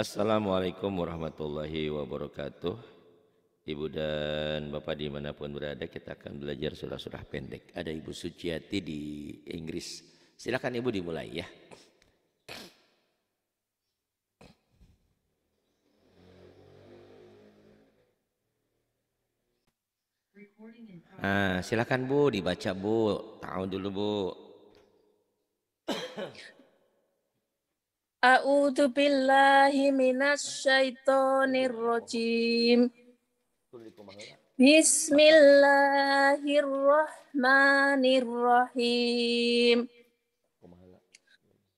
Assalamualaikum warahmatullahi wabarakatuh Ibu dan Bapak dimanapun berada kita akan belajar surah-surah pendek Ada Ibu Suciati di Inggris Silakan Ibu dimulai ya Ah, silakan Bu dibaca Bu, tahu dulu Bu. A'udzu billahi minasyaitonir rajim. Bismillahirrahmanirrahim.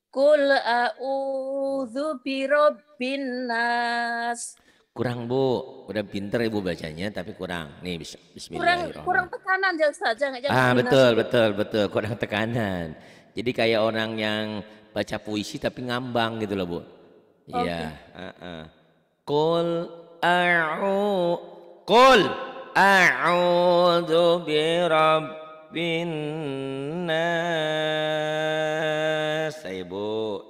Kul a'udzu birabbin nas. Kurang Bu, udah pinter Ibu bacanya tapi kurang. Nih bismillahirrahmanirrahim. Kurang, ah, kurang tekanan saja. Ah, betul, betul, betul, kurang tekanan. Jadi kayak orang yang baca puisi tapi ngambang gitu loh bu. Iya. Kul a'u kul a'udzu bi rabbin nas. Saya bu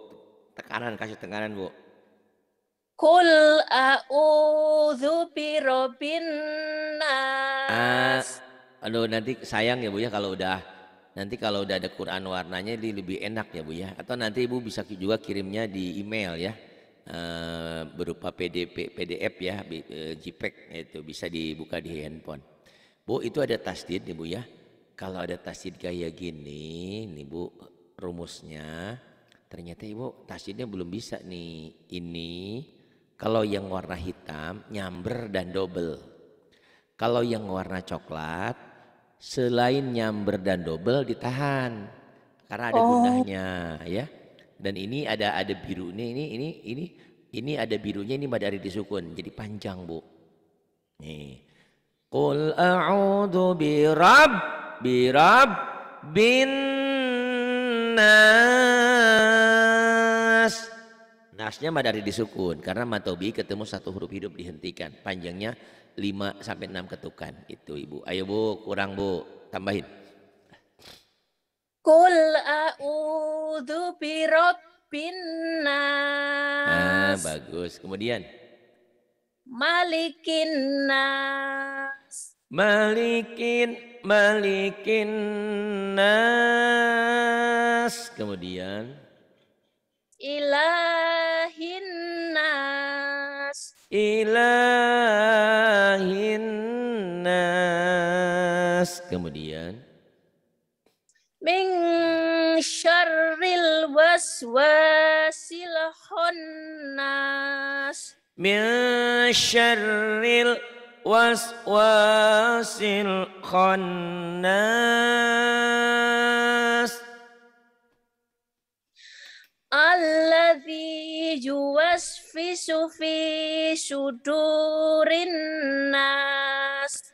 tekanan kasih tekanan bu. Kul a'udzu bi rabbin nas. aduh nanti sayang ya bu ya kalau udah Nanti kalau udah ada Quran warnanya ini lebih enak ya Bu ya. Atau nanti Ibu bisa juga kirimnya di email ya. E, berupa PDP, PDF ya, e, JPEG itu bisa dibuka di handphone. Bu itu ada tasdid nih Bu ya. Kalau ada tasdid kayak gini, nih Bu rumusnya. Ternyata Ibu tasdidnya belum bisa nih. Ini kalau yang warna hitam nyamber dan double. Kalau yang warna coklat selain nyamber dan dobel ditahan karena ada oh. gunanya ya. Dan ini ada ada birunya ini ini ini ini ada birunya ini madari disukun jadi panjang bu. Nih. Qul a'udhu birab birab bin nas. Nasnya madari disukun karena matobi ketemu satu huruf hidup dihentikan. Panjangnya 5 sampai 6 ketukan. Itu Ibu. Ayo Bu, kurang Bu, tambahin. Kul a'udzu birabbin Nah, ah, bagus. Kemudian Malikin nas. Malikin malikin nas. Kemudian ilahin nas ilahin nas kemudian min syarril waswasil khannas min syarril waswasil khannas Alladhi yuwasfisu fi sudurin nas.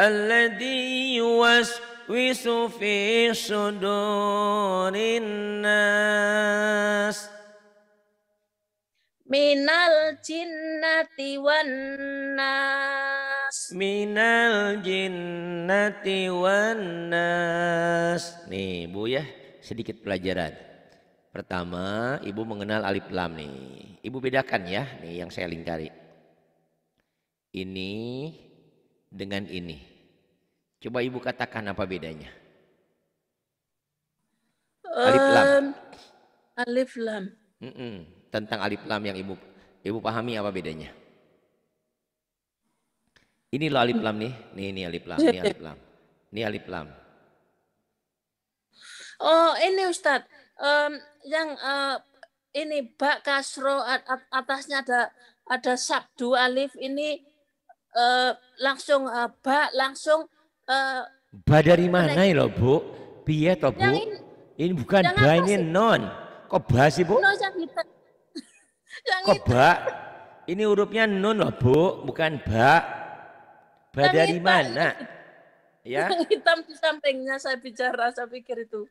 Alladhi yuwasfisu fi sudurin nas. Minal jinnati wan nas. Minal jinnati wan nas. Nih Bu ya, sedikit pelajaran. Pertama, ibu mengenal alif lam nih. Ibu bedakan ya, nih yang saya lingkari. Ini dengan ini. Coba ibu katakan apa bedanya? alif lam. Alif lam. Mm -mm. Tentang alif lam yang ibu ibu pahami apa bedanya? Ini lo alif lam nih. Nih ini alif lam, ini iya, iya. alif lam. Ini alif lam. Oh, ini Ustadz um, yang uh, ini bak kasro atasnya ada ada sabdu alif ini uh, langsung uh, bak langsung uh, ba dari mana ya lo bu piye to bu ini, ini bukan ba ini non kok ba sih bu non kok ba ini hurufnya non loh bu bukan ba ba dari mana ya hitam di sampingnya saya bicara saya pikir itu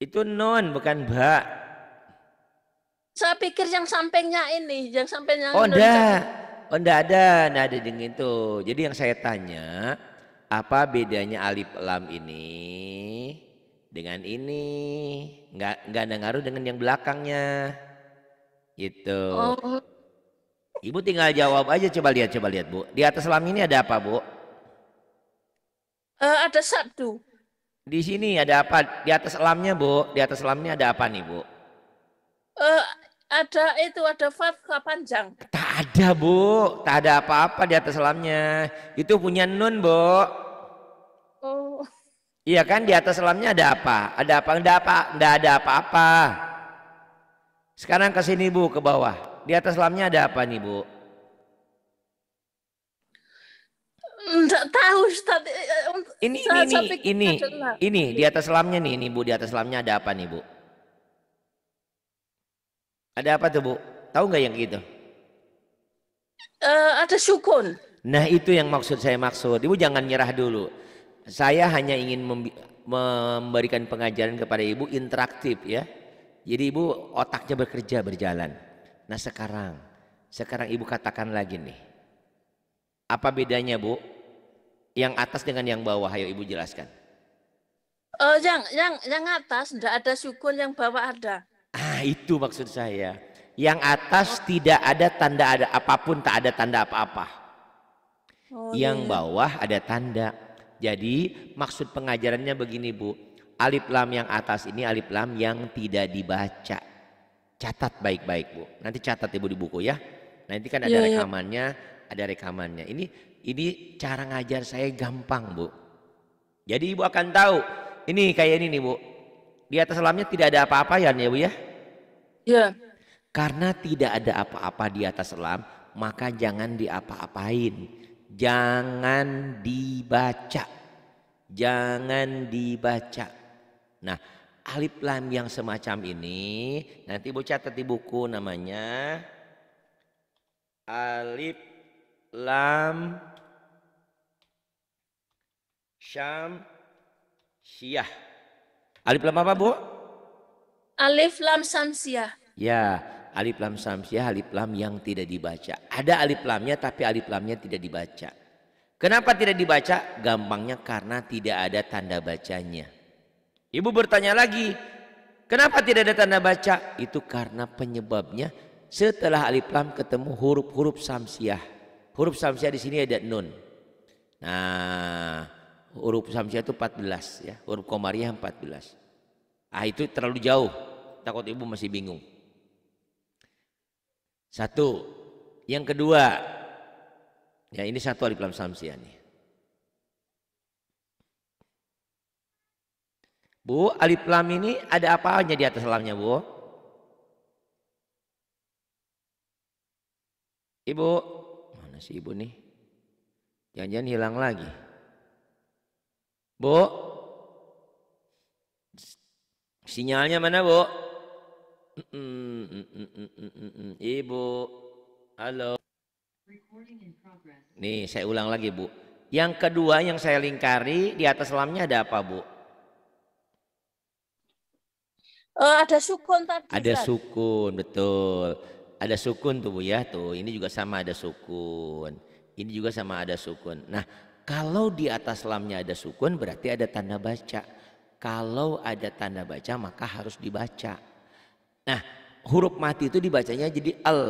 itu non bukan ba. Saya pikir yang sampingnya ini, yang sampingnya Oh, enggak. Oh, enggak ada. Enggak ada dengan itu. Jadi yang saya tanya, apa bedanya alif lam ini dengan ini? Enggak enggak ada ngaruh dengan yang belakangnya. Gitu. Oh. Ibu tinggal jawab aja coba lihat coba lihat Bu. Di atas lam ini ada apa Bu? Uh, ada sabdu. Di sini ada apa? Di atas lamnya, Bu. Di atas lamnya ada apa nih, Bu? Uh, ada itu ada fatwa panjang. Tak ada, Bu. Tak ada apa-apa di atas lamnya. Itu punya nun, Bu. Oh. Iya kan di atas lamnya ada apa? Ada apa? Enggak apa? Enggak ada apa-apa. Sekarang ke sini, Bu, ke bawah. Di atas lamnya ada apa nih, Bu? Enggak tahu Ustaz. Ini ini ini ini di atas lamnya nih ini Bu, di atas lamnya ada apa nih Bu? Ada apa tuh Bu? Tahu nggak yang gitu? Uh, ada sukun. Nah itu yang maksud saya maksud. Ibu jangan nyerah dulu. Saya hanya ingin memberikan pengajaran kepada ibu interaktif ya. Jadi ibu otaknya bekerja berjalan. Nah sekarang, sekarang ibu katakan lagi nih. Apa bedanya Bu? Yang atas dengan yang bawah, ayo Ibu jelaskan. Oh, yang yang yang atas tidak ada sukun, yang bawah ada. Ah, itu maksud saya. Yang atas oh. tidak ada tanda ada apapun, tak ada tanda apa-apa. Oh, yang iya, iya. bawah ada tanda. Jadi maksud pengajarannya begini Bu. Alif lam yang atas ini alif lam yang tidak dibaca. Catat baik-baik Bu. Nanti catat Ibu di buku ya. Nanti kan ada yeah, iya. rekamannya ada rekamannya. Ini ini cara ngajar saya gampang, Bu. Jadi Ibu akan tahu. Ini kayak ini nih, Bu. Di atas lamnya tidak ada apa-apa ya, Bu ya? Iya. Karena tidak ada apa-apa di atas selam, maka jangan diapa-apain. Jangan dibaca. Jangan dibaca. Nah, alif lam yang semacam ini nanti bu catat di buku namanya alif lam syam syiah alif lam apa bu alif lam samsiah ya alif lam samsiah alif lam yang tidak dibaca ada alif lamnya tapi alif lamnya tidak dibaca kenapa tidak dibaca gampangnya karena tidak ada tanda bacanya ibu bertanya lagi kenapa tidak ada tanda baca itu karena penyebabnya setelah alif lam ketemu huruf-huruf samsiah Huruf samsiah di sini ada nun. Nah, huruf samsiah itu 14 ya, huruf komariah 14. Ah itu terlalu jauh. Takut ibu masih bingung. Satu, yang kedua. Ya ini satu alif lam samsiah nih. Bu, alif lam ini ada apa aja di atas lamnya, Bu? Ibu, si ibu nih. jangan hilang lagi. Bu. Sinyalnya mana, Bu? Ibu. Halo. Nih, saya ulang lagi, Bu. Yang kedua yang saya lingkari di atas lamnya ada apa, Bu? Uh, ada sukun tadi. Ada sukun, betul ada sukun tuh Bu ya, tuh ini juga sama ada sukun. Ini juga sama ada sukun. Nah, kalau di atas lamnya ada sukun berarti ada tanda baca. Kalau ada tanda baca maka harus dibaca. Nah, huruf mati itu dibacanya jadi al.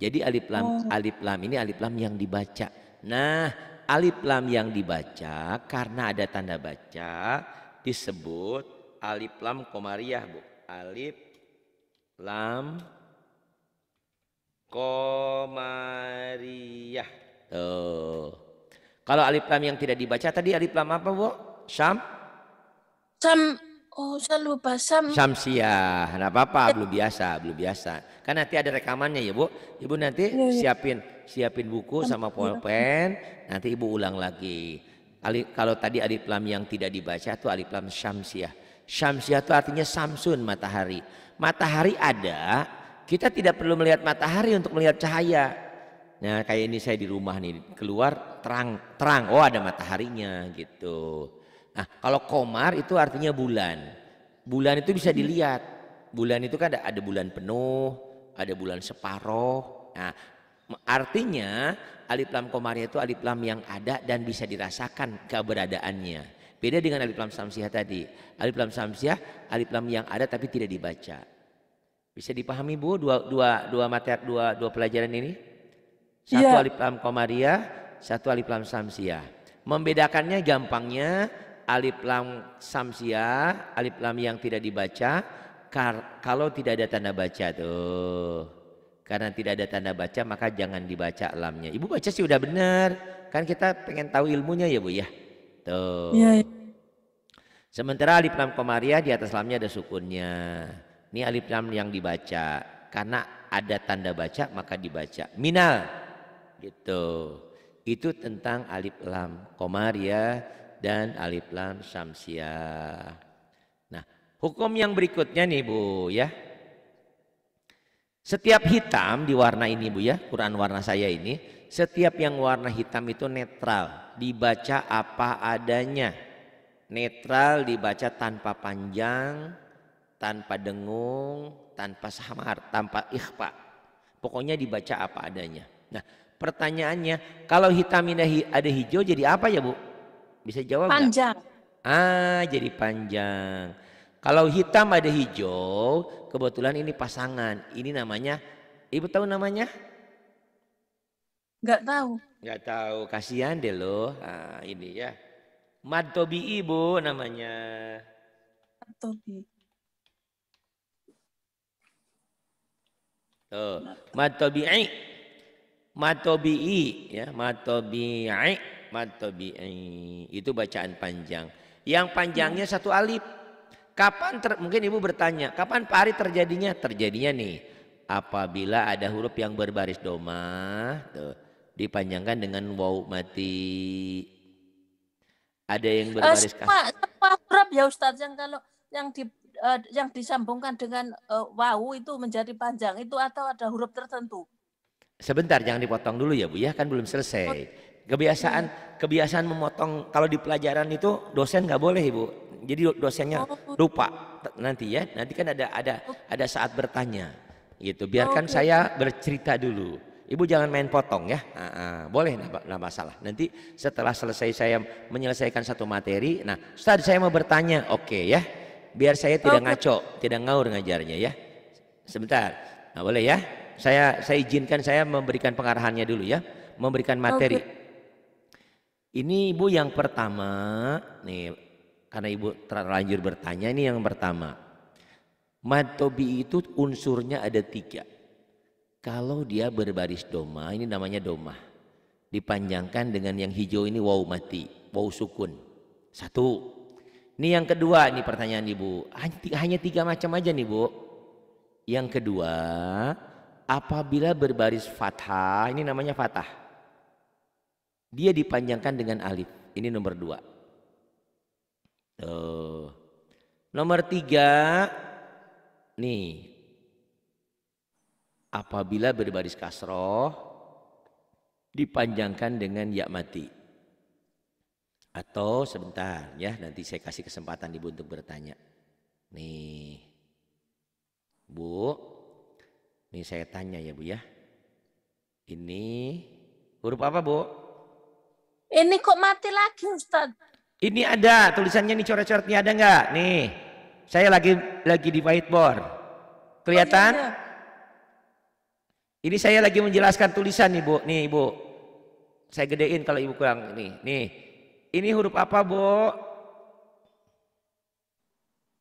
Jadi alif lam oh. alif lam ini alif lam yang dibaca. Nah, alif lam yang dibaca karena ada tanda baca disebut alif lam komariah, Bu. Alif lam Komariyah. Tuh. Kalau alif lam yang tidak dibaca tadi alif lam apa, Bu? Sam? Sam Oh, saya lupa Sam. Samsiah. Enggak apa-apa, belum biasa, belum biasa. Kan nanti ada rekamannya ya, Bu. Ibu nanti ya, ya. siapin siapin buku iya. sama pulpen, nanti Ibu ulang lagi. Alif, kalau tadi alif lam yang tidak dibaca itu alif lam syamsiah. Syamsiah itu artinya samsun matahari. Matahari ada, kita tidak perlu melihat matahari untuk melihat cahaya. Nah, kayak ini saya di rumah nih, keluar terang, terang. Oh, ada mataharinya gitu. Nah, kalau komar itu artinya bulan. Bulan itu bisa dilihat. Bulan itu kan ada, ada bulan penuh, ada bulan separoh. Nah, artinya alif lam komar itu alif lam yang ada dan bisa dirasakan keberadaannya. Beda dengan alif lam samsiah tadi. Alif lam samsiah, alif lam yang ada tapi tidak dibaca. Bisa dipahami Bu dua dua dua materi dua dua pelajaran ini? Satu ya. alif lam komariah, satu alif lam samsiah. Membedakannya gampangnya alif lam samsiah, alif lam yang tidak dibaca kar, kalau tidak ada tanda baca tuh. Karena tidak ada tanda baca maka jangan dibaca lamnya. Ibu baca sih udah benar. Kan kita pengen tahu ilmunya ya Bu ya. Tuh. ya. Sementara alif lam komariah di atas lamnya ada sukunnya. Ini alif lam yang dibaca. Karena ada tanda baca maka dibaca. Minal. Gitu. Itu tentang alif lam komaria dan alif lam samsia. Nah, hukum yang berikutnya nih Bu ya. Setiap hitam di warna ini Bu ya, Quran warna saya ini, setiap yang warna hitam itu netral, dibaca apa adanya. Netral dibaca tanpa panjang, tanpa dengung, tanpa samar, tanpa ikhfa. Pokoknya dibaca apa adanya. Nah, pertanyaannya, kalau hitam ada hijau jadi apa ya, Bu? Bisa jawab Panjang. Gak? Ah, jadi panjang. Kalau hitam ada hijau, kebetulan ini pasangan. Ini namanya, Ibu tahu namanya? Enggak tahu. Enggak tahu, kasihan deh lo. Nah, ini ya. Mad Tobi Ibu namanya. Tobi. Tuh, matobi'i. Matobi'i ya, matobi'i, matobi'i. Itu bacaan panjang. Yang panjangnya satu alif. Kapan ter, mungkin Ibu bertanya, kapan pari terjadinya? Terjadinya nih apabila ada huruf yang berbaris doma, tuh, dipanjangkan dengan waw mati. Ada yang eh, berbaris uh, semua, semua huruf ya Ustaz yang kalau yang di uh, yang disambungkan dengan uh, wau itu menjadi panjang itu atau ada huruf tertentu? Sebentar, jangan dipotong dulu ya Bu ya, kan belum selesai. Kebiasaan kebiasaan memotong kalau di pelajaran itu dosen nggak boleh Ibu. Jadi dosennya oh. lupa nanti ya. Nanti kan ada ada ada saat bertanya gitu. Biarkan okay. Oh, saya bercerita dulu. Ibu jangan main potong ya. Uh, uh, boleh enggak masalah. Nanti setelah selesai saya menyelesaikan satu materi, nah, Ustaz saya mau bertanya. Oke okay, ya biar saya tidak ngaco, tidak ngaur ngajarnya ya. Sebentar. Nah, boleh ya? Saya saya izinkan saya memberikan pengarahannya dulu ya, memberikan materi. Ini Ibu yang pertama, nih karena Ibu terlanjur bertanya ini yang pertama. Matobi itu unsurnya ada tiga. Kalau dia berbaris doma, ini namanya doma. Dipanjangkan dengan yang hijau ini wau mati, wau sukun. Satu, ini yang kedua ini pertanyaan Ibu. Hanya tiga macam aja nih Bu. Yang kedua, apabila berbaris fathah, ini namanya fathah. Dia dipanjangkan dengan alif. Ini nomor dua. Tuh. Nomor tiga, nih. Apabila berbaris kasroh, dipanjangkan dengan ya mati. Atau sebentar ya, nanti saya kasih kesempatan Ibu untuk bertanya. Nih, Bu, nih saya tanya ya Bu ya. Ini huruf apa Bu? Ini kok mati lagi Ustaz? Ini ada tulisannya nih coret-coretnya ada nggak? Nih, saya lagi lagi di whiteboard. Kelihatan? Oh, iya, iya. Ini saya lagi menjelaskan tulisan nih Bu. Nih Ibu. Saya gedein kalau Ibu kurang nih. Nih. Ini huruf apa, Bu?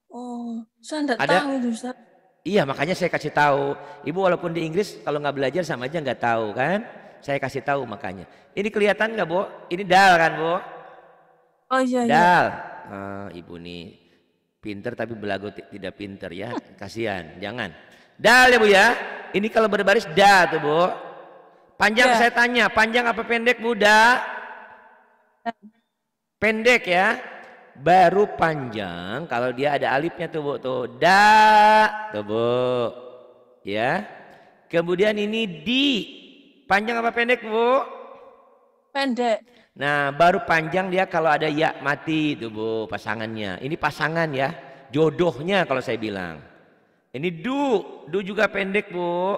Oh, saya enggak Ada? tahu, Ustaz. Iya, makanya saya kasih tahu. Ibu walaupun di Inggris kalau nggak belajar sama aja nggak tahu kan? Saya kasih tahu makanya. Ini kelihatan nggak, Bu? Ini dal kan, Bu? Oh iya, iya. Dal. Ah, ibu nih pinter tapi belagu tidak pinter ya. Kasihan, jangan. Dal ya, Bu ya. Ini kalau berbaris da tuh, Bu. Panjang ya. saya tanya, panjang apa pendek, Bu? Da. Pendek ya. Baru panjang kalau dia ada alifnya tuh Bu tuh. Da tuh Bu. Ya. Kemudian ini di. Panjang apa pendek Bu? Pendek. Nah, baru panjang dia kalau ada ya mati tuh Bu pasangannya. Ini pasangan ya. Jodohnya kalau saya bilang. Ini du, du juga pendek Bu.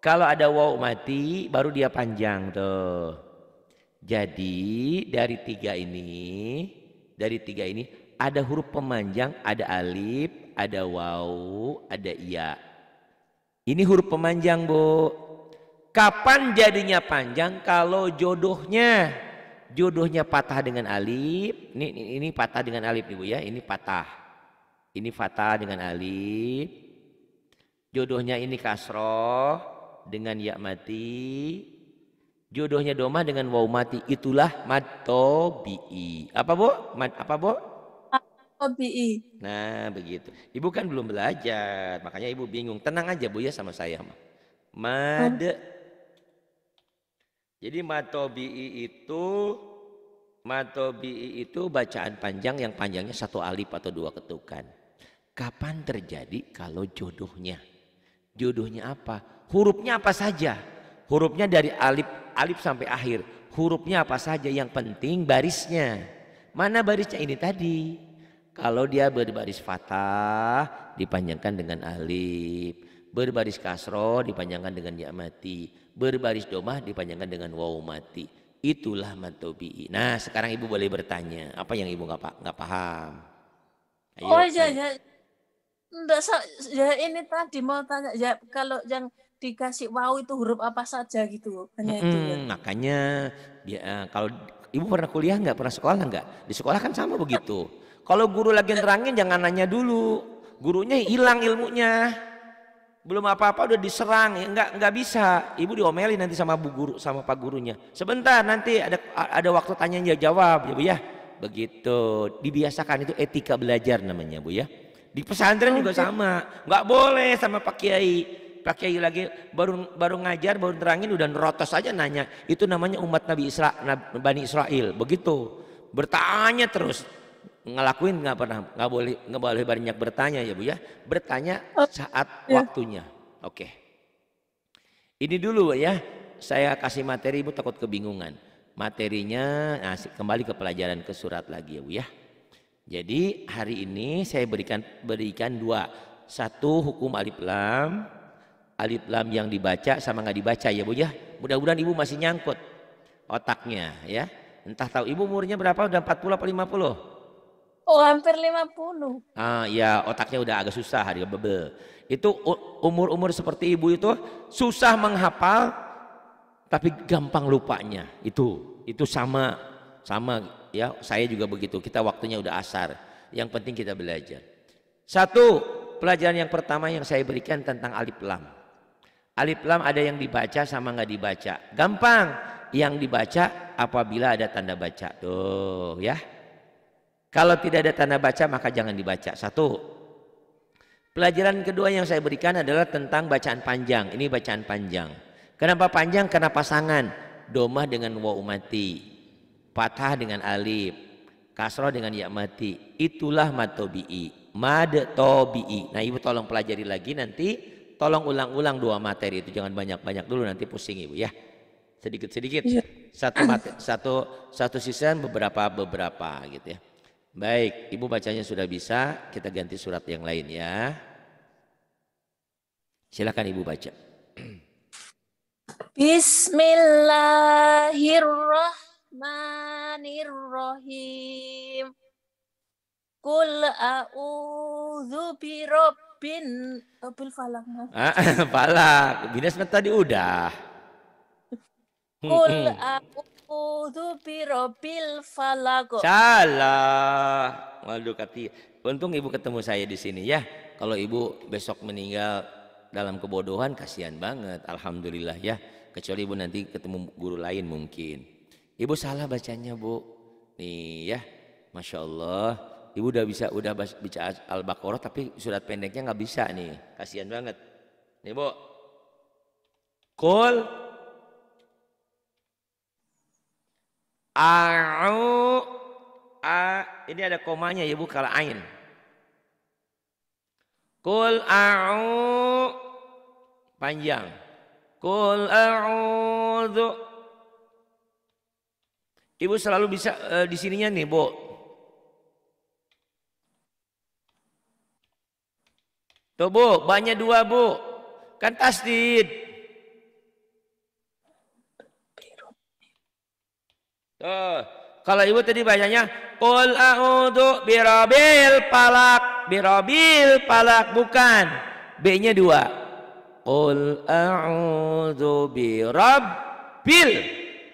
Kalau ada wow mati baru dia panjang tuh. Jadi dari tiga ini, dari tiga ini ada huruf pemanjang, ada alif, ada wau, ada iya. Ini huruf pemanjang, Bu. Kapan jadinya panjang kalau jodohnya jodohnya patah dengan alif. Ini, ini, ini patah dengan alif ibu ya. Ini patah. Ini patah dengan alif. Jodohnya ini kasroh dengan ya mati Jodohnya domah dengan wau mati. Itulah mad tobi'i. Apa, Bu? Mad apa, Bu? Tobi'i. Nah, begitu. Ibu kan belum belajar, makanya Ibu bingung. Tenang aja, Bu ya sama saya, mah. Mad oh. Jadi mad tobi'i itu mad tobi'i itu bacaan panjang yang panjangnya satu alif atau dua ketukan. Kapan terjadi kalau jodohnya? Jodohnya apa? Hurufnya apa saja? Hurufnya dari alif alif sampai akhir. Hurufnya apa saja yang penting barisnya. Mana barisnya ini tadi? Kalau dia berbaris fathah dipanjangkan dengan alif. Berbaris kasro dipanjangkan dengan ya mati. Berbaris domah dipanjangkan dengan waw mati. Itulah matobi'i. Nah sekarang ibu boleh bertanya. Apa yang ibu gak, gak paham? Ayo, oh iya iya. Enggak, ya ini tadi mau tanya ya kalau yang dikasih wow itu huruf apa saja gitu hanya hmm, makanya ya, kalau ibu pernah kuliah nggak pernah sekolah nggak di sekolah kan sama begitu kalau guru lagi nerangin jangan nanya dulu gurunya hilang ilmunya belum apa-apa udah diserang ya nggak nggak bisa ibu diomeli nanti sama bu guru sama pak gurunya sebentar nanti ada ada waktu tanya jawab ya bu ya begitu dibiasakan itu etika belajar namanya bu ya di pesantren juga sama nggak boleh sama pak kiai Pak Kiai lagi baru baru ngajar, baru terangin udah nerotos aja nanya. Itu namanya umat Nabi Isra, Bani Israel. Begitu. Bertanya terus. Ngelakuin nggak pernah, nggak boleh nggak boleh banyak bertanya ya Bu ya. Bertanya oh, saat ya. waktunya. Oke. Okay. Ini dulu ya. Saya kasih materi bu takut kebingungan. Materinya nah, kembali ke pelajaran ke surat lagi ya Bu ya. Jadi hari ini saya berikan berikan dua. Satu hukum alif lam, alif lam yang dibaca sama nggak dibaca ya Bu ya. Mudah-mudahan Ibu masih nyangkut otaknya ya. Entah tahu Ibu umurnya berapa udah 40 atau 50? Oh, hampir 50. Ah, ya otaknya udah agak susah hari bebel. Itu umur-umur seperti Ibu itu susah menghafal tapi gampang lupanya. Itu itu sama sama ya, saya juga begitu. Kita waktunya udah asar. Yang penting kita belajar. Satu, pelajaran yang pertama yang saya berikan tentang alif lam. Alif lam ada yang dibaca sama nggak dibaca. Gampang, yang dibaca apabila ada tanda baca. Tuh ya. Kalau tidak ada tanda baca maka jangan dibaca. Satu. Pelajaran kedua yang saya berikan adalah tentang bacaan panjang. Ini bacaan panjang. Kenapa panjang? Karena pasangan. Domah dengan wa umati. Patah dengan alif. Kasroh dengan ya mati. Itulah matobi'i. Mad tobi'i. Nah ibu tolong pelajari lagi nanti tolong ulang-ulang dua materi itu jangan banyak-banyak dulu nanti pusing ibu ya sedikit-sedikit ya. satu materi, satu satu sisian beberapa beberapa gitu ya baik ibu bacanya sudah bisa kita ganti surat yang lain ya silakan ibu baca Bismillahirrahmanirrahim Kul a'udzu bin oh, bil falak ah falak. Binas kan tadi udah. Kul piro birabbil falak. Salah. Waduh Kati. Untung ibu ketemu saya di sini ya. Kalau ibu besok meninggal dalam kebodohan kasihan banget. Alhamdulillah ya. Kecuali ibu nanti ketemu guru lain mungkin. Ibu salah bacanya bu. Nih ya. Masya Allah ibu udah bisa udah baca Al-Baqarah tapi surat pendeknya nggak bisa nih. Kasihan banget. Nih, Bu. Kol, a'u a ini ada komanya ya Bu kalau ain. Kol a'u panjang. Qul a'udzu Ibu selalu bisa uh, di sininya nih, Bu Tuh bu, banyak dua bu. Kan tasdid. Tuh. Kalau ibu tadi bacanya Qul a'udhu birabil palak. Birabil palak bukan. B-nya dua. Qul a'udhu birabil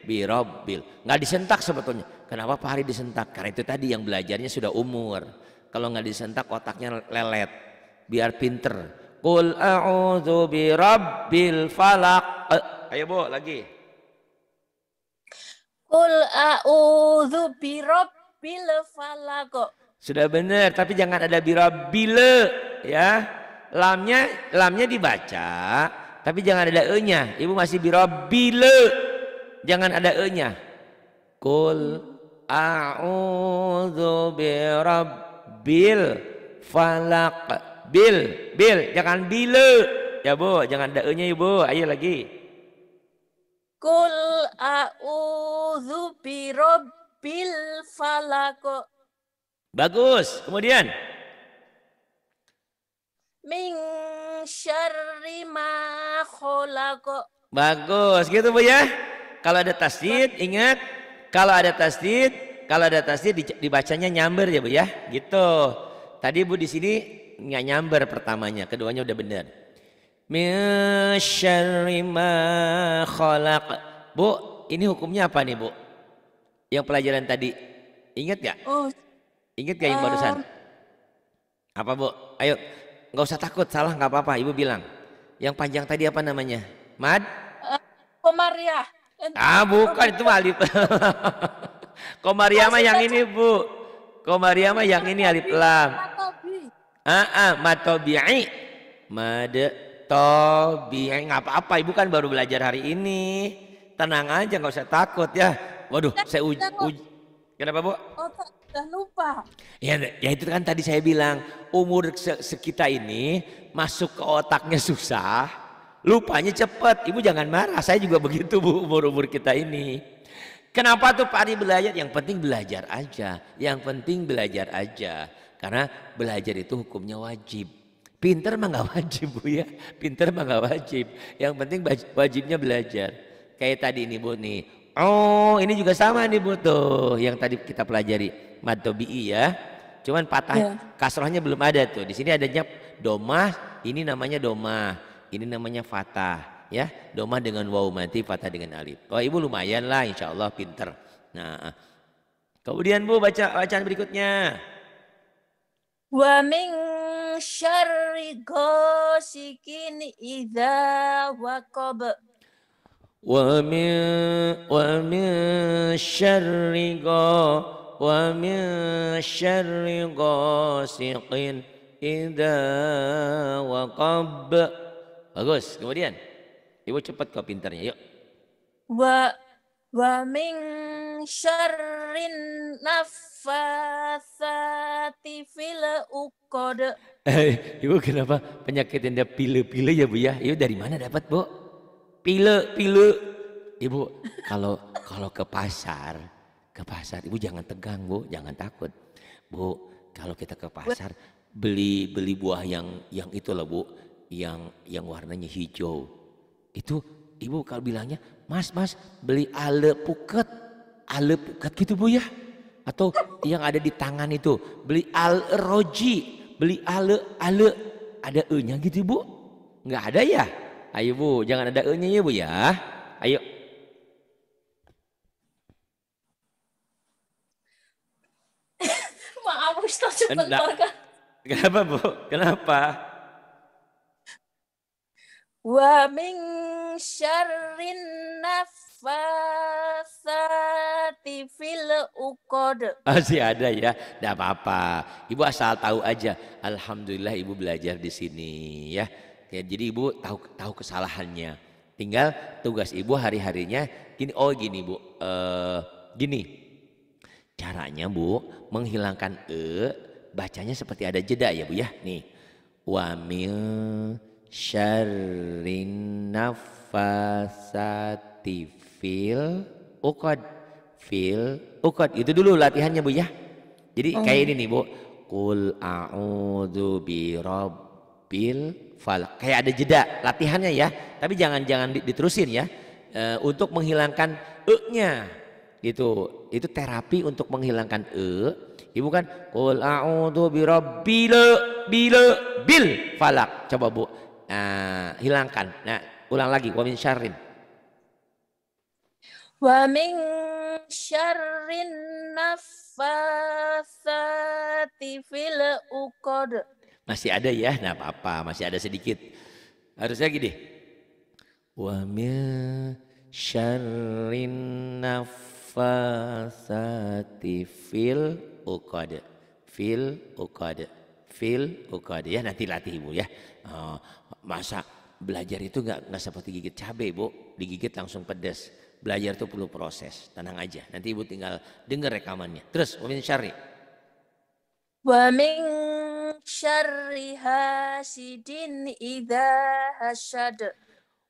birabil Nggak disentak sebetulnya. Kenapa Pak Hari disentak? Karena itu tadi yang belajarnya sudah umur. Kalau nggak disentak otaknya lelet biar pinter. Qul a'udzu rabbil falaq. Eh, ayo Bu, lagi. Qul a'udzu rabbil falaq. Sudah benar, tapi jangan ada rabbil ya. Lamnya lamnya dibaca, tapi jangan ada e-nya. Ibu masih rabbil. Jangan ada e-nya. Qul a'udzu rabbil falaq bil bil jangan bile ya bu jangan daenya ibu ayo lagi kul a'udzu birabbil falak bagus kemudian min syarri ma khalaq bagus gitu bu ya kalau ada tasdid ingat kalau ada tasdid kalau ada tasdid dibacanya nyamber ya bu ya gitu tadi bu di sini nggak nyamber pertamanya, keduanya udah benar. Min kholak khalaq. Bu, ini hukumnya apa nih, Bu? Yang pelajaran tadi. Ingat gak? Oh. Ingat gak yang uh, barusan? Eh. Apa, Bu? Ayo, nggak usah takut, salah nggak apa-apa, Ibu bilang. Yang panjang tadi apa namanya? Mad? Uh, komariah. Ah, bukan itu alif. komariah mah yang ini, Bu. Komariah mah yang ini alif lam. Aa matobi'i made tobi'i nggak apa-apa ibu kan baru belajar hari ini tenang aja enggak usah takut ya waduh saya uji, Uj kenapa bu otak oh, sudah lupa ya, ya, ya itu kan tadi saya bilang umur se sekitar ini masuk ke otaknya susah lupanya cepat ibu jangan marah saya juga begitu bu umur-umur kita ini Kenapa tuh Pak Ari belajar? Yang penting belajar aja. Yang penting belajar aja. Karena belajar itu hukumnya wajib. Pinter mah nggak wajib bu ya, pinter mah nggak wajib. Yang penting wajibnya belajar. Kayak tadi ini bu nih. Oh ini juga sama nih bu tuh yang tadi kita pelajari matobi ya. Cuman patah ya. kasrohnya belum ada tuh. Di sini adanya domah, ini namanya domah, ini namanya fatah ya. Domah dengan waw mati, fatah dengan alif. oh, ibu lumayan lah insya Allah pinter. Nah eh. kemudian bu baca bacaan berikutnya wa min syarri ghasikin idza waqab wa min wa min syarri gha wa min syarri ghasikin idza waqab bagus kemudian ibu cepat kau pintarnya yuk wa wa min syarrin nafs nafathati ukode. Eh, ibu kenapa penyakit Anda pile-pile ya Bu ya? Ibu dari mana dapat Bu? Pile-pile. Ibu kalau kalau ke pasar, ke pasar Ibu jangan tegang Bu, jangan takut. Bu, kalau kita ke pasar beli beli buah yang yang itu lah Bu, yang yang warnanya hijau. Itu Ibu kalau bilangnya, "Mas, Mas, beli ale puket." Ale puket gitu Bu ya atau yang ada di tangan itu beli al roji beli ale ale ada e nya gitu bu nggak ada ya ayo bu jangan ada e nya ya bu ya ayo maaf Ustaz sebentar kan kenapa bu kenapa wa ming syarrin nafasati fil uqad. Masih ada ya. Enggak apa-apa. Ibu asal tahu aja. Alhamdulillah Ibu belajar di sini ya. ya jadi Ibu tahu tahu kesalahannya. Tinggal tugas Ibu hari-harinya gini oh gini Bu. Eh gini. Caranya Bu menghilangkan e bacanya seperti ada jeda ya Bu ya. Nih. wamil sharin syarrin nafasati nafasati fil ukod fil ukod itu dulu latihannya bu ya jadi oh. kayak ini nih bu kul a'udhu bi rabbil falak kayak ada jeda latihannya ya tapi jangan jangan diterusin ya e, untuk menghilangkan e-nya gitu itu terapi untuk menghilangkan e ibu ya, kan kul a'udhu bi rabbil bil falak coba bu nah, hilangkan nah Ulang lagi, wa min syarrin. Wa min syarrin nafasati fil uqad. Masih ada ya, enggak apa-apa, masih ada sedikit. Harusnya gini. Wa min syarrin nafasati fil uqad. Fil uqad. Fil uqad. Ya nanti latih Ibu ya. Oh, masa belajar itu nggak nggak seperti gigit cabai bu digigit langsung pedes. belajar itu perlu proses tenang aja nanti ibu tinggal dengar rekamannya terus wa syari syarri wa min syarri hasidin idah hasad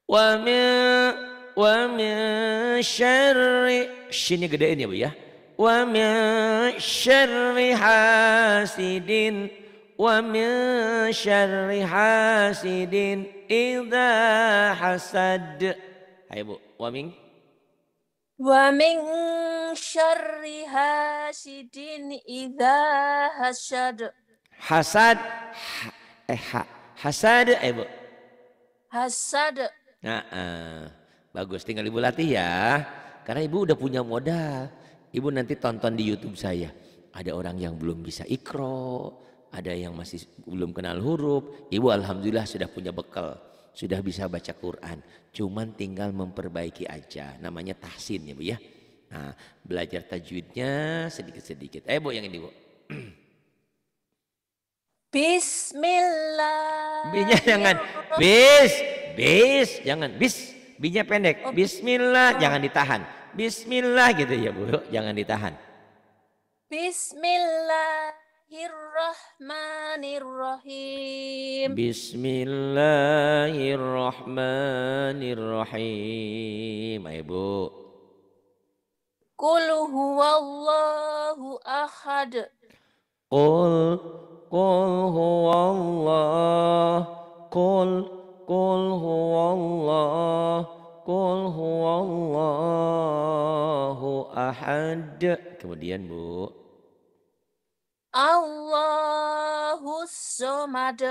wa min wa min syarri shinnya gedein ya bu ya wa min syarri hasidin wa min syarri hasidin idza hasad. Hai Bu, wa min wa min syarri hasidin idza hasad. Hasad eh ha, hasad eh Bu. Hasad. Nah, uh, bagus tinggal Ibu latih ya. Karena Ibu udah punya modal. Ibu nanti tonton di YouTube saya. Ada orang yang belum bisa ikro, ada yang masih belum kenal huruf. Ibu alhamdulillah sudah punya bekal, sudah bisa baca Quran. Cuman tinggal memperbaiki aja, namanya tahsin ya Bu ya. Nah, belajar tajwidnya sedikit-sedikit. Eh Bu yang ini Bu. Bismillah. Binya jangan. Bis, bis, jangan. Bis, binya pendek. Oh, Bismillah, jangan ditahan. Bismillah gitu ya Bu, jangan ditahan. Bismillah. Bismillahirrahmanirrahim. Bismillahirrahmanirrahim. Bu. Qul huwallahu ahad. Qul qul huwallah. Qul qul huwallah. Qul huwallahu ahad. Kemudian, Bu. Allahus samad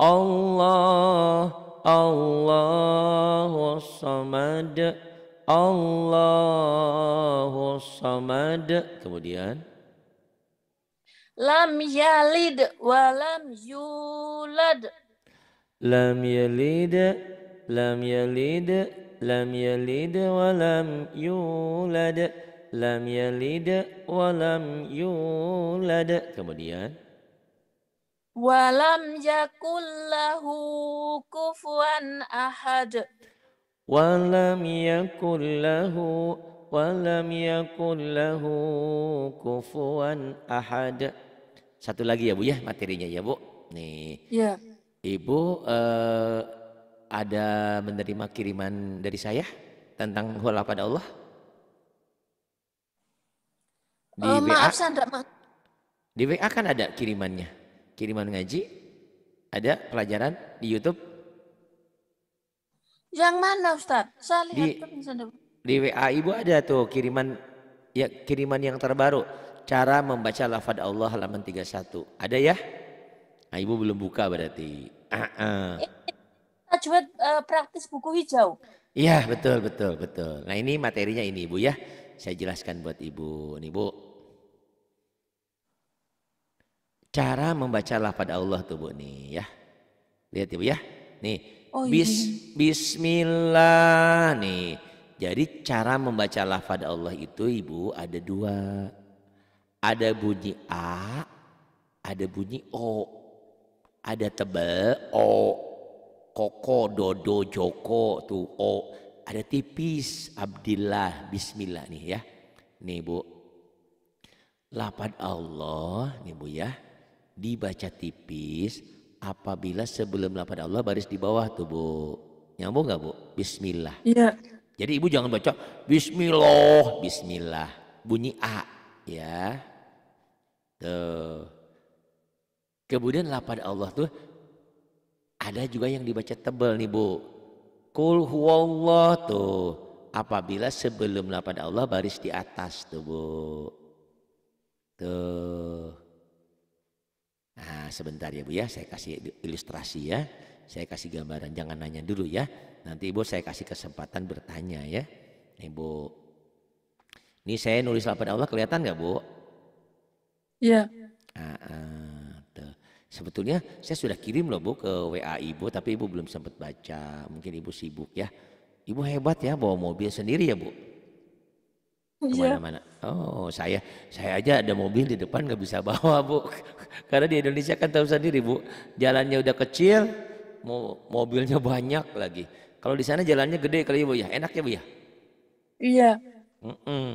Allah, Allahus samad Allahus samad Kemudian Lam yalid wa lam yulad. Lam yalid, lam yalid, lam yalid wa lam yulad lam yalid wa lam yulad. Kemudian walam lam yakullahu kufuwan ahad. Walam lam yakullahu walam lam yakullahu kufuwan ahad. Satu lagi ya Bu ya materinya ya Bu. Nih. Ya. Ibu uh, ada menerima kiriman dari saya tentang hal pada Allah? Di oh, eh, WA, maaf Sandra, maaf. Di WA kan ada kirimannya. Kiriman ngaji, ada pelajaran di YouTube. Yang mana Ustaz? Saya lihat di, kan, di WA Ibu ada tuh kiriman ya kiriman yang terbaru cara membaca lafaz Allah halaman 31. Ada ya? Nah, Ibu belum buka berarti. ah. ah. Kita coba uh, eh, praktis buku hijau. Iya, betul, betul, betul. Nah, ini materinya ini Ibu ya. Saya jelaskan buat Ibu. Nih, Bu. Cara membaca lafad Allah tuh Bu nih ya. Lihat Ibu ya. Nih, oh, iya. bis iya. bismillah nih. Jadi cara membaca lafad Allah itu Ibu ada dua. Ada bunyi A, ada bunyi O. Ada tebel O. Koko, Dodo, Joko tuh O. Ada tipis Abdillah, Bismillah nih ya. Nih Bu, Lapan Allah nih Bu ya dibaca tipis apabila sebelum lapan ya Allah baris di bawah tuh Bu. Nyambung nggak Bu? Bismillah. Iya. Jadi Ibu jangan baca Bismillah, Bismillah. Bunyi A ya. Tuh. Kemudian lapan ya Allah tuh ada juga yang dibaca tebel nih Bu. Kul huwallah tuh. Apabila sebelum lapan ya Allah baris di atas tuh Bu. Tuh. Nah, sebentar ya Bu ya, saya kasih ilustrasi ya. Saya kasih gambaran, jangan nanya dulu ya. Nanti Ibu saya kasih kesempatan bertanya ya. Ibu, ini saya nulis lapan Allah kelihatan nggak Bu? Iya. Ah, ah, Sebetulnya saya sudah kirim loh Bu ke WA Ibu, tapi Ibu belum sempat baca. Mungkin Ibu sibuk ya. Ibu hebat ya bawa mobil sendiri ya Bu? Iya. Kemana-mana. Oh saya, saya aja ada mobil di depan nggak bisa bawa Bu. Karena di Indonesia kan tahu sendiri Bu, jalannya udah kecil, mobilnya banyak lagi. Kalau di sana jalannya gede kali ya Bu ya, enak ya Bu ya? Iya. Mm -mm.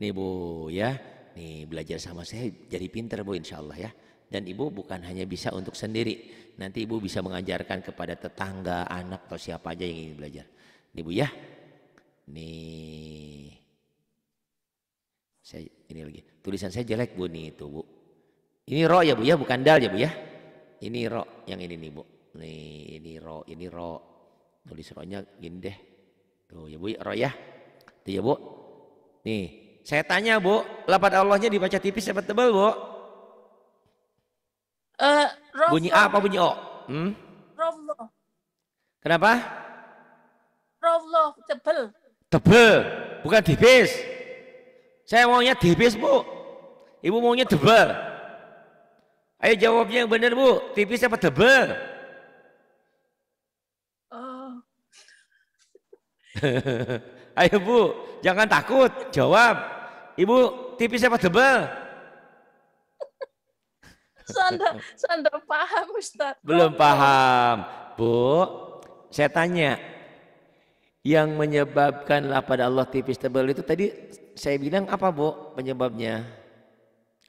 Nih Bu ya, nih belajar sama saya jadi pinter Bu insya Allah ya. Dan ibu bukan hanya bisa untuk sendiri, nanti ibu bisa mengajarkan kepada tetangga, anak atau siapa aja yang ingin belajar. Nih Bu ya, nih saya ini lagi tulisan saya jelek Bu nih itu Bu. Ini ro ya Bu ya, bukan dal ya Bu ya. Ini ro yang ini nih Bu. Nih, ini ro, ini ro. Tulis ro-nya gini deh. Tuh ya Bu, ya, ro ya. Tuh ya Bu. Nih, saya tanya Bu, lapat Allahnya dibaca tipis apa tebal Bu? Uh, bunyi A apa bunyi O? Hmm? Rofloh. Kenapa? Rofloh, tebal. Tebal, bukan tipis. Saya maunya tipis Bu. Ibu maunya tebal. Ayo jawabnya yang benar bu, tipis apa tebel? Oh. Ayo bu, jangan takut, jawab. Ibu, tipis apa tebel? Sanda, sanda paham Ustaz. Belum paham. Bu, saya tanya. Yang menyebabkan pada Allah tipis tebal itu tadi saya bilang apa bu penyebabnya?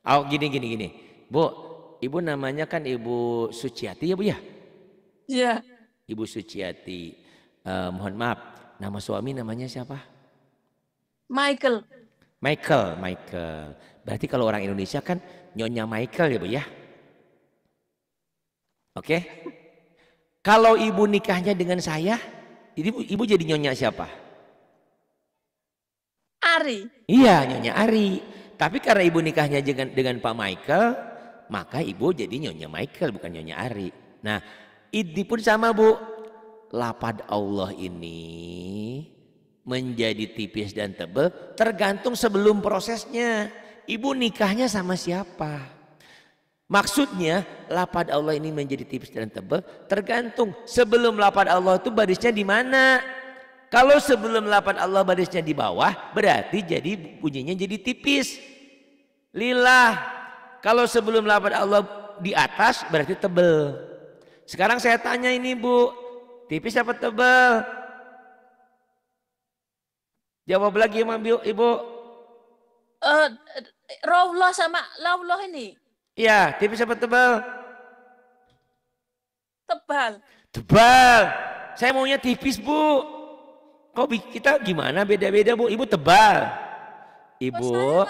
Oh gini gini gini. Bu, ibu namanya kan Ibu Suciati ya Bu ya? Iya. Ibu Suciati. Uh, mohon maaf, nama suami namanya siapa? Michael. Michael, Michael. Berarti kalau orang Indonesia kan Nyonya Michael ya Bu ya? Oke. Okay? Kalau ibu nikahnya dengan saya, ibu, ibu jadi nyonya siapa? Ari. Iya, nyonya Ari. Tapi karena ibu nikahnya dengan, dengan Pak Michael, maka ibu jadi nyonya Michael bukan nyonya Ari. Nah, ini pun sama bu. Lapad Allah ini menjadi tipis dan tebal tergantung sebelum prosesnya. Ibu nikahnya sama siapa? Maksudnya lapad Allah ini menjadi tipis dan tebal tergantung sebelum lapad Allah itu barisnya di mana. Kalau sebelum lapad Allah barisnya di bawah berarti jadi bunyinya jadi tipis. Lillah kalau sebelum lafaz Allah di atas berarti tebel. Sekarang saya tanya ini Bu, tipis apa tebel? Jawab lagi ya, Ibu. Uh, eh, Raullah sama Allah ini. Iya, tipis apa tebel? Tebal. Tebal. Saya maunya tipis, Bu. Kok kita gimana beda-beda, Bu? Ibu tebal. Ibu. Oh,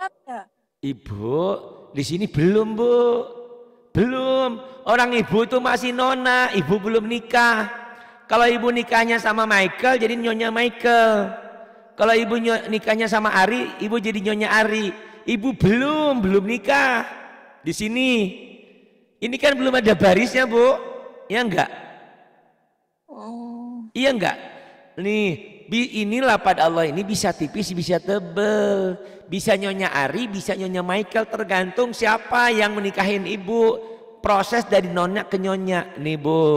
saya Ibu, di sini belum, Bu. Belum. Orang ibu itu masih nona, ibu belum nikah. Kalau ibu nikahnya sama Michael jadi nyonya Michael. Kalau ibu nikahnya sama Ari, ibu jadi nyonya Ari. Ibu belum, belum nikah. Di sini. Ini kan belum ada barisnya, Bu. Ya enggak? Oh. Iya enggak? Nih, ini pada Allah ini bisa tipis, bisa tebel, bisa nyonya Ari, bisa nyonya Michael, tergantung siapa yang menikahin ibu. Proses dari nona ke nyonya nih bu.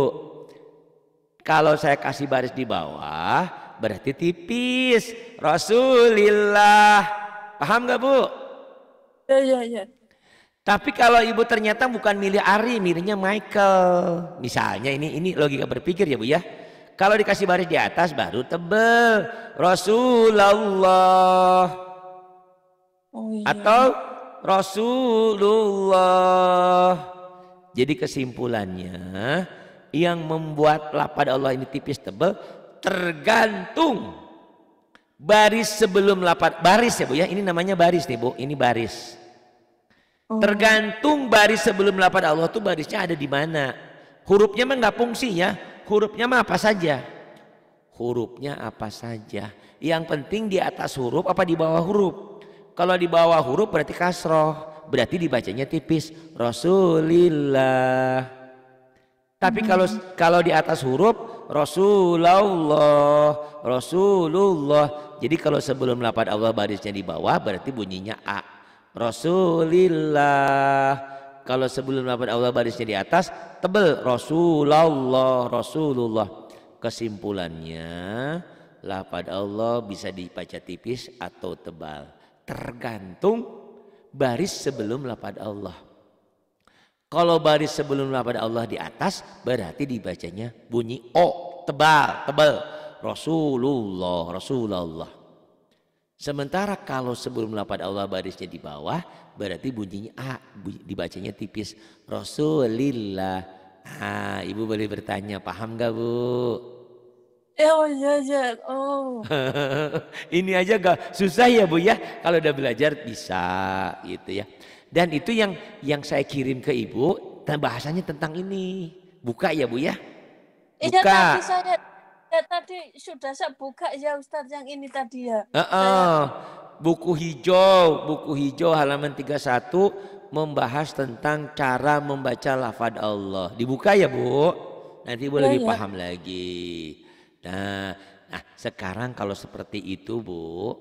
Kalau saya kasih baris di bawah, berarti tipis. Rasulillah, paham gak bu? Ya ya ya. Tapi kalau ibu ternyata bukan milih Ari, milihnya Michael. Misalnya ini ini logika berpikir ya bu ya kalau dikasih baris di atas baru tebel. Rasulullah. Oh, iya. Atau Rasulullah. Jadi kesimpulannya yang membuat lapad Allah ini tipis tebel tergantung baris sebelum lapad baris ya Bu ya ini namanya baris nih Bu ini baris oh. tergantung baris sebelum lapad Allah tuh barisnya ada di mana hurufnya mah nggak fungsi ya Hurufnya mah apa saja? Hurufnya apa saja. Yang penting di atas huruf apa di bawah huruf? Kalau di bawah huruf berarti kasroh. Berarti dibacanya tipis. Rasulillah. Tapi hmm. kalau kalau di atas huruf Rasulullah, Rasulullah. Jadi kalau sebelum lapan Allah barisnya di bawah berarti bunyinya A. Rasulillah, kalau sebelum lafaz Allah barisnya di atas tebel Rasulullah Rasulullah kesimpulannya lafaz Allah bisa dibaca tipis atau tebal tergantung baris sebelum lafaz Allah kalau baris sebelum lafaz Allah di atas berarti dibacanya bunyi o tebal tebal Rasulullah Rasulullah Sementara kalau sebelum lapan Allah barisnya di bawah, berarti bunyinya A, dibacanya tipis. Rasulillah. Ah, ibu boleh bertanya, paham gak bu? Ya, oh iya iya, oh. Ini aja gak susah ya bu ya, kalau udah belajar bisa gitu ya. Dan itu yang yang saya kirim ke ibu, bahasanya tentang ini. Buka ya bu ya. Iya, Buka. Iya, Ya, tadi sudah saya buka ya Ustaz yang ini tadi ya. Uh -uh. Saya... Buku hijau, buku hijau halaman 31 membahas tentang cara membaca lafad Allah. Dibuka ya Bu, nanti Bu ya, lebih ya. paham lagi. Nah, nah sekarang kalau seperti itu Bu,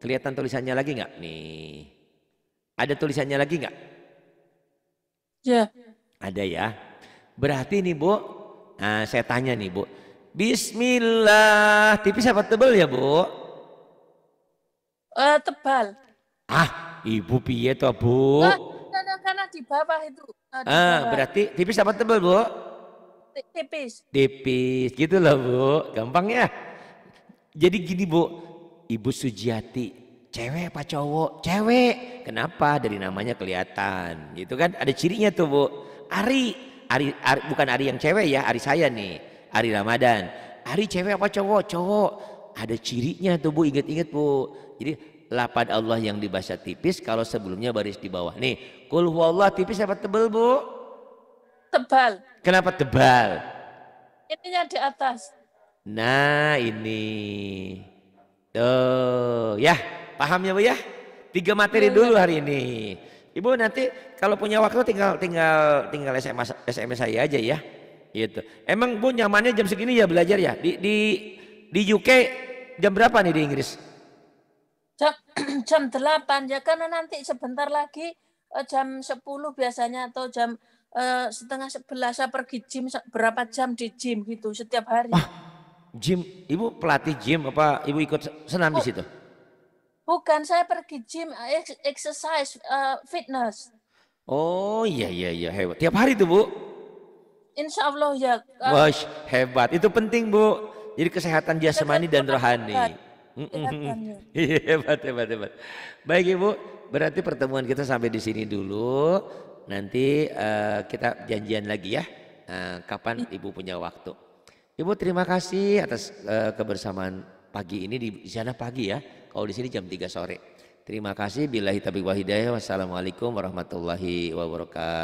kelihatan tulisannya lagi nggak nih? Ada tulisannya lagi nggak? Ya. Ada ya. Berarti nih Bu, nah, saya tanya nih Bu, Bismillah. Tipis apa tebal ya, Bu? Uh, tebal. Ah, Ibu piye toh, Bu? Uh, karena di bawah itu. Uh, ah, berarti tipis apa tebal, Bu? Tipis. Tipis, gitu loh, Bu. Gampang ya. Jadi gini, Bu. Ibu Sujiati, cewek apa cowok? Cewek. Kenapa? Dari namanya kelihatan. Gitu kan? Ada cirinya tuh, Bu. Ari, Ari, Ari bukan Ari yang cewek ya, Ari saya nih hari Ramadan. Hari cewek apa cowok? Cowok. Ada cirinya tuh Bu, inget-inget Bu. Jadi lapan Allah yang dibaca tipis kalau sebelumnya baris di bawah. Nih, kul Allah tipis apa tebal Bu? Tebal. Kenapa tebal? Ininya di atas. Nah ini. Tuh, ya pahamnya Bu ya? Tiga materi hmm. dulu hari ini. Ibu nanti kalau punya waktu tinggal tinggal tinggal SMS, SMS saya aja ya. Itu. Emang bu nyamannya jam segini ya belajar ya? Di di di UK jam berapa nih di Inggris? Jam jam 8 ya karena nanti sebentar lagi eh, jam sepuluh biasanya atau jam uh, setengah sebelas saya pergi gym berapa jam di gym gitu setiap hari. Wah, gym, ibu pelatih gym apa ibu ikut senam oh, di situ? Bukan, saya pergi gym exercise uh, fitness. Oh iya iya iya hebat. Tiap hari tuh, Bu? Insya Allah ya. Wash, hebat. Itu penting Bu. Jadi kesehatan jasmani dan rohani. Iya, hebat hebat hebat. Baik Ibu, berarti pertemuan kita sampai di sini dulu. Nanti uh, kita janjian lagi ya. Uh, kapan iya. Ibu punya waktu. Ibu terima kasih atas eh, kebersamaan pagi ini di sana pagi ya. Kalau di sini jam tiga sore. Terima kasih. Bila hitabik wahidayah. Wassalamualaikum warahmatullahi wabarakatuh.